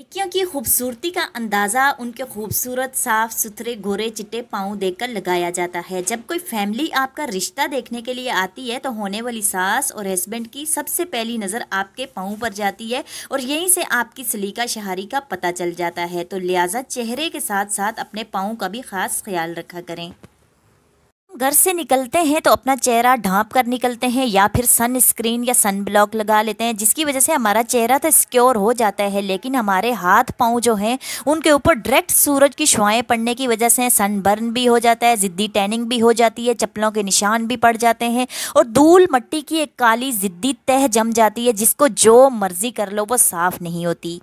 टिक्कियों की खूबसूरती का अंदाज़ा उनके खूबसूरत साफ़ सुथरे गोरे चिट्टे पाँव देखकर लगाया जाता है जब कोई फैमिली आपका रिश्ता देखने के लिए आती है तो होने वाली सास और हस्बैंड की सबसे पहली नज़र आपके पाँव पर जाती है और यहीं से आपकी सलीका शहारी का पता चल जाता है तो लिहाजा चेहरे के साथ साथ अपने पाँव का भी ख़ास ख्याल रखा करें घर से निकलते हैं तो अपना चेहरा ढांप कर निकलते हैं या फिर सन स्क्रीन या सन ब्लॉक लगा लेते हैं जिसकी वजह से हमारा चेहरा तो सिक्योर हो जाता है लेकिन हमारे हाथ पाँव जो हैं उनके ऊपर डायरेक्ट सूरज की शुआएँ पड़ने की वजह से सनबर्न भी हो जाता है ज़िद्दी टैनिंग भी हो जाती है चप्पलों के निशान भी पड़ जाते हैं और धूल मट्टी की एक काली ज़िद्दी तह जम जाती है जिसको जो मर्जी कर लो वो साफ़ नहीं होती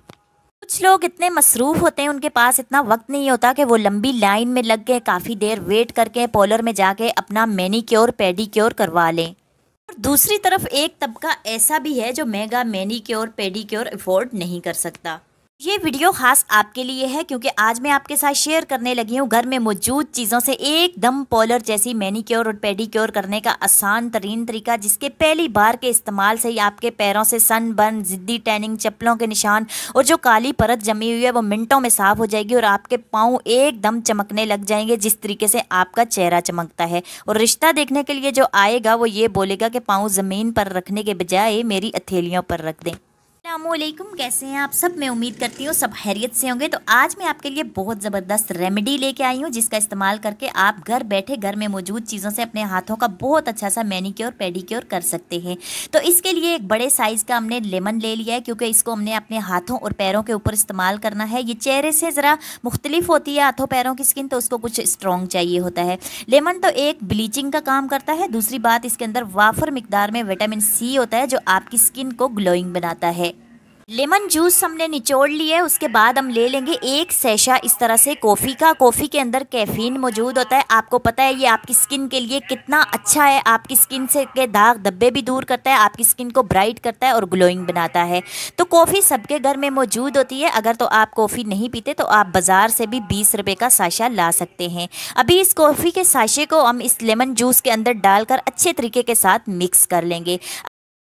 कुछ लोग इतने मसरूफ़ होते हैं उनके पास इतना वक्त नहीं होता कि वो लंबी लाइन में लग के काफ़ी देर वेट करके पॉलर में जाके अपना मैनीक्योर क्योर करवा लें और दूसरी तरफ एक तबका ऐसा भी है जो महंगा मैनीक्योर क्योर अफोर्ड नहीं कर सकता ये वीडियो खास आपके लिए है क्योंकि आज मैं आपके साथ शेयर करने लगी हूँ घर में मौजूद चीज़ों से एकदम पॉलर जैसी मैनिक्योर और क्योर करने का आसान तरीन तरीका जिसके पहली बार के इस्तेमाल से ही आपके पैरों से सन बन ज़िद्दी टैनिंग चप्पलों के निशान और जो काली परत जमी हुई है वो मिनटों में साफ हो जाएगी और आपके पाँव एकदम चमकने लग जाएंगे जिस तरीके से आपका चेहरा चमकता है और रिश्ता देखने के लिए जो आएगा वो ये बोलेगा कि पाँव ज़मीन पर रखने के बजाय मेरी हथेलियों पर रख दें असलम कैसे हैं आप सब मैं उम्मीद करती हूँ सब हैरियत से होंगे तो आज मैं आपके लिए बहुत ज़बरदस्त रेमेडी लेके आई हूँ जिसका इस्तेमाल करके आप घर बैठे घर में मौजूद चीज़ों से अपने हाथों का बहुत अच्छा सा मैनिक्योर पेडीक्योर कर सकते हैं तो इसके लिए एक बड़े साइज़ का हमने लेमन ले लिया है क्योंकि इसको हमने अपने हाथों और पैरों के ऊपर इस्तेमाल करना है ये चेहरे से ज़रा मुख्तलिफ होती है हाथों पैरों की स्किन तो उसको कुछ स्ट्रॉन्ग चाहिए होता है लेमन तो एक ब्लीचिंग का काम करता है दूसरी बात इसके अंदर वाफर मकदार में विटामिन सी होता है जो आपकी स्किन को ग्लोइंग बनाता है लेमन जूस हमने निचोड़ लिया है उसके बाद हम ले लेंगे एक सेशा इस तरह से कॉफ़ी का कॉफ़ी के अंदर कैफीन मौजूद होता है आपको पता है ये आपकी स्किन के लिए कितना अच्छा है आपकी स्किन से के दाग धब्बे भी दूर करता है आपकी स्किन को ब्राइट करता है और ग्लोइंग बनाता है तो कॉफ़ी सबके घर में मौजूद होती है अगर तो आप कॉफ़ी नहीं पीते तो आप बाज़ार से भी बीस रुपये का साशा ला सकते हैं अभी इस कॉफ़ी के साशे को हम इस लेमन जूस के अंदर डालकर अच्छे तरीके के साथ मिक्स कर लेंगे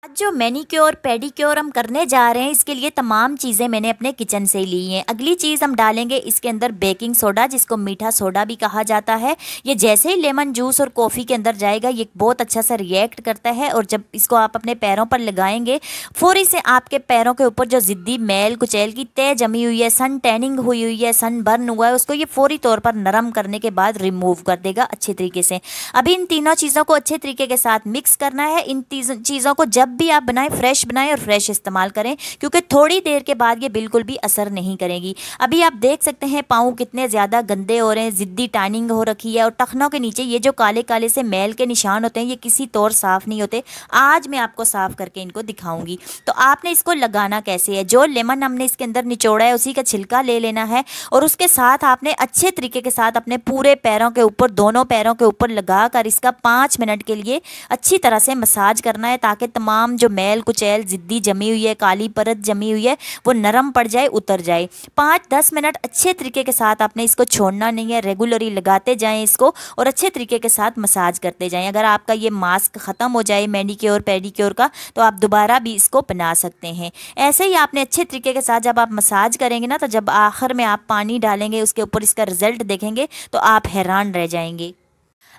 आज जो मैनीक्योर पेडीक्योर हम करने जा रहे हैं इसके लिए तमाम चीज़ें मैंने अपने किचन से ली हैं अगली चीज़ हम डालेंगे इसके अंदर बेकिंग सोडा जिसको मीठा सोडा भी कहा जाता है ये जैसे ही लेमन जूस और कॉफ़ी के अंदर जाएगा ये बहुत अच्छा सा रिएक्ट करता है और जब इसको आप अपने पैरों पर लगाएंगे फौरी से आपके पैरों के ऊपर जो ज़िद्दी मैल कुचैल की तय जमी हुई है सन टैनिंग हुई हुई है सन बर्न हुआ है उसको ये फौरी तौर पर नरम करने के बाद रिमूव कर देगा अच्छे तरीके से अभी इन तीनों चीज़ों को अच्छे तरीके के साथ मिक्स करना है इन चीज़ों को जब भी आप बनाएं फ्रेश बनाएं और फ्रेश इस्तेमाल करें क्योंकि थोड़ी देर के बाद ये बिल्कुल भी असर नहीं करेगी अभी आप देख सकते हैं पाँव कितने ज़्यादा गंदे हो रहे हैं ज़िद्दी टाइनिंग हो रखी है और टखनों के नीचे ये जो काले काले से मैल के निशान होते हैं ये किसी तौर साफ़ नहीं होते आज मैं आपको साफ़ करके इनको दिखाऊंगी तो आपने इसको लगाना कैसे है जो लेमन हमने इसके अंदर निचोड़ा है उसी का छिलका ले लेना है और उसके साथ आपने अच्छे तरीके के साथ अपने पूरे पैरों के ऊपर दोनों पैरों के ऊपर लगा कर इसका पाँच मिनट के लिए अच्छी तरह से मसाज करना है ताकि तमाम तमाम जो मैल कुचैल ज़िद्दी जमी हुई है काली परत जमी हुई है वो नरम पड़ जाए उतर जाए पाँच दस मिनट अच्छे तरीके के साथ आपने इसको छोड़ना नहीं है रेगुलरली लगाते जाएँ इसको और अच्छे तरीके के साथ मसाज करते जाएँ अगर आपका ये मास्क ख़त्म हो जाए मेडिक्योर पेडिक्योर का तो आप दोबारा भी इसको बना सकते हैं ऐसे ही आपने अच्छे तरीके के साथ जब आप मसाज करेंगे ना तो जब आखिर में आप पानी डालेंगे उसके ऊपर इसका रिजल्ट देखेंगे तो आप हैरान रह जाएंगे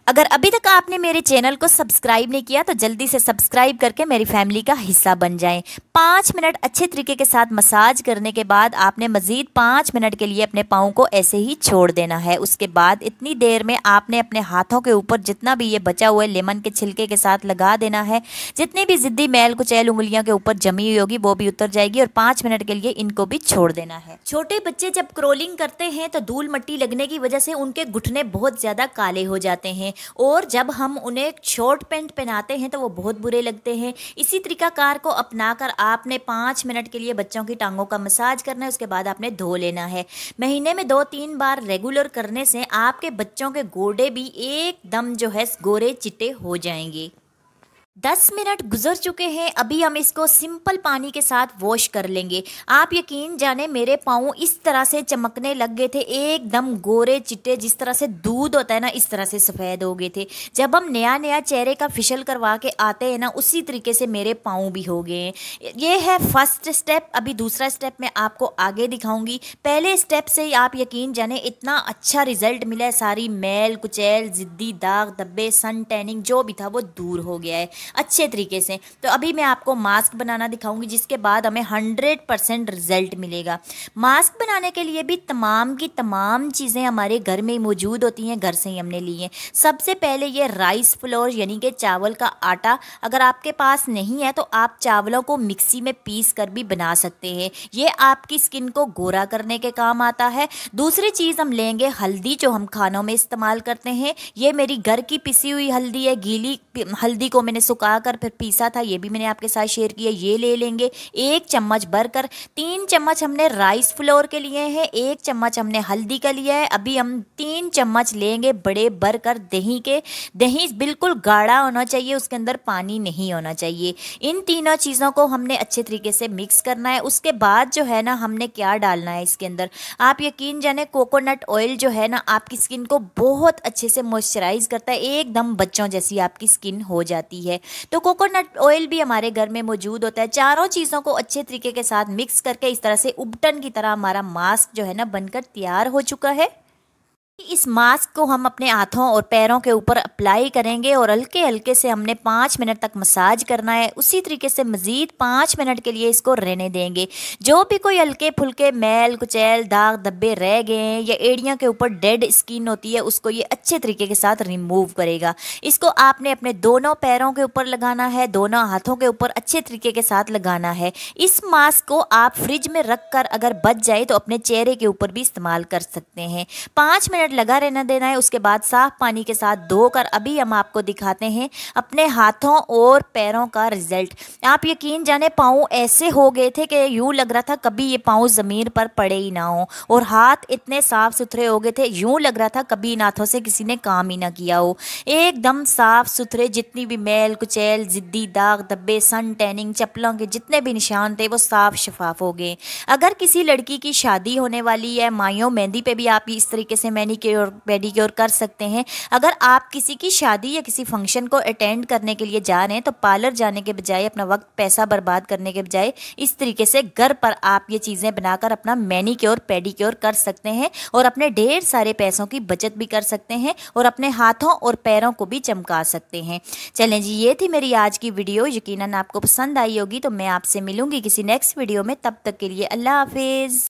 अगर अभी तक आपने मेरे चैनल को सब्सक्राइब नहीं किया तो जल्दी से सब्सक्राइब करके मेरी फैमिली का हिस्सा बन जाएं पाँच मिनट अच्छे तरीके के साथ मसाज करने के बाद आपने मज़ीद पाँच मिनट के लिए अपने पाँव को ऐसे ही छोड़ देना है उसके बाद इतनी देर में आपने अपने हाथों के ऊपर जितना भी ये बचा हुआ लेमन के छिलके के साथ लगा देना है जितनी भी ज़िद्दी मैल कुचैल उंगलियाँ के ऊपर जमी हुई होगी वो भी उतर जाएगी और पाँच मिनट के लिए इनको भी छोड़ देना है छोटे बच्चे जब क्रोलिंग करते हैं तो धूल मट्टी लगने की वजह से उनके घुटने बहुत ज़्यादा काले हो जाते हैं और जब हम उन्हें शॉर्ट पेंट पहनाते हैं तो वो बहुत बुरे लगते हैं इसी तरीकाकार को अपना कर आपने पाँच मिनट के लिए बच्चों की टांगों का मसाज करना है उसके बाद आपने धो लेना है महीने में दो तीन बार रेगुलर करने से आपके बच्चों के गोडे भी एकदम जो है गोरे चिट्टे हो जाएंगे दस मिनट गुजर चुके हैं अभी हम इसको सिंपल पानी के साथ वॉश कर लेंगे आप यकीन जाने मेरे पाँव इस तरह से चमकने लग गए थे एकदम गोरे चिट्टे जिस तरह से दूध होता है ना इस तरह से सफ़ेद हो गए थे जब हम नया नया चेहरे का फिशल करवा के आते हैं ना उसी तरीके से मेरे पाँव भी हो गए हैं ये है फर्स्ट स्टेप अभी दूसरा स्टेप मैं आपको आगे दिखाऊँगी पहले स्टेप से आप यकीन जाने इतना अच्छा रिजल्ट मिला है सारी मैल कुचैल ज़िद्दी दाग धब्बे सन टैनिंग जो भी था वो दूर हो गया है अच्छे तरीके से तो अभी मैं आपको मास्क बनाना दिखाऊंगी जिसके बाद हमें हंड्रेड परसेंट रिजल्ट मिलेगा मास्क बनाने के लिए भी तमाम की तमाम चीज़ें हमारे घर में मौजूद होती हैं घर से ही हमने ली हैं सबसे पहले ये राइस फ्लोर यानी कि चावल का आटा अगर आपके पास नहीं है तो आप चावलों को मिक्सी में पीस कर भी बना सकते हैं ये आपकी स्किन को गोरा करने के काम आता है दूसरी चीज़ हम लेंगे हल्दी जो हम खानों में इस्तेमाल करते हैं ये मेरी घर की पिसी हुई हल्दी है गीली हल्दी को मैंने सुखा कर फिर पीसा था ये भी मैंने आपके साथ शेयर किया ये ले लेंगे एक चम्मच भर कर तीन चम्मच हमने राइस फ्लोर के लिए हैं एक चम्मच हमने हल्दी का लिया है अभी हम तीन चम्मच लेंगे बड़े भर कर दही के दही बिल्कुल गाढ़ा होना चाहिए उसके अंदर पानी नहीं होना चाहिए इन तीनों चीज़ों को हमने अच्छे तरीके से मिक्स करना है उसके बाद जो है ना हमने क्या डालना है इसके अंदर आप यकीन जाने कोकोनट ऑयल जो है ना आपकी स्किन को बहुत अच्छे से मॉइस्चराइज करता है एकदम बच्चों जैसी आपकी स्किन हो जाती है तो कोकोनट ऑयल भी हमारे घर में मौजूद होता है चारों चीज़ों को अच्छे तरीके के साथ मिक्स करके इस तरह से उबटन की तरह हमारा मास्क जो है ना बनकर तैयार हो चुका है इस मास्क को हम अपने हाथों और पैरों के ऊपर अप्लाई करेंगे और हल्के हल्के से हमने पाँच मिनट तक मसाज करना है उसी तरीके से मज़ीद पाँच मिनट के लिए इसको रहने देंगे जो भी कोई हल्के फुलके मैल कुचैल दाग धब्बे रह गए हैं या एड़ियों के ऊपर डेड स्किन होती है उसको ये अच्छे तरीके के साथ रिमूव करेगा इसको आपने अपने दोनों पैरों के ऊपर लगाना है दोनों हाथों के ऊपर अच्छे तरीके के साथ लगाना है इस मास्क को आप फ्रिज में रख कर अगर बच जाए तो अपने चेहरे के ऊपर भी इस्तेमाल कर सकते हैं पाँच मिनट मिनट लगा रहना देना है उसके बाद साफ पानी के साथ धोकर अभी हम आपको दिखाते हैं अपने हाथों और पैरों का रिजल्ट आप यकीन जाने पाँव ऐसे हो गए थे कि यूँ लग रहा था कभी ये पाँव ज़मीन पर पड़े ही ना हो और हाथ इतने साफ़ सुथरे हो गए थे यूँ लग रहा था कभी इन हाथों से किसी ने काम ही ना किया हो एकदम साफ़ सुथरे जितनी भी मैल कुचैल ज़िद्दी दाग धब्बे सन टैनिंग चप्पलों के जितने भी निशान थे वो साफ़ शफाफ हो गए अगर किसी लड़की की शादी होने वाली है माइयों मेहंदी पे भी आप इस तरीके से मैंने मैनीक्योर पेडिक्योर कर सकते हैं अगर आप किसी की शादी या किसी फंक्शन को अटेंड करने के लिए जा रहे हैं तो पार्लर जाने के बजाय अपना वक्त पैसा बर्बाद करने के बजाय इस तरीके से घर पर आप ये चीज़ें बनाकर अपना मैनी पेडी पेडिक्योर कर सकते हैं और अपने ढेर सारे पैसों की बचत भी कर सकते हैं और अपने हाथों और पैरों को भी चमका सकते हैं चलें जी ये थी मेरी आज की वीडियो यकीनन आपको पसंद आई होगी तो मैं आपसे मिलूंगी किसी नेक्स्ट वीडियो में तब तक के लिए अल्लाह हाफिज़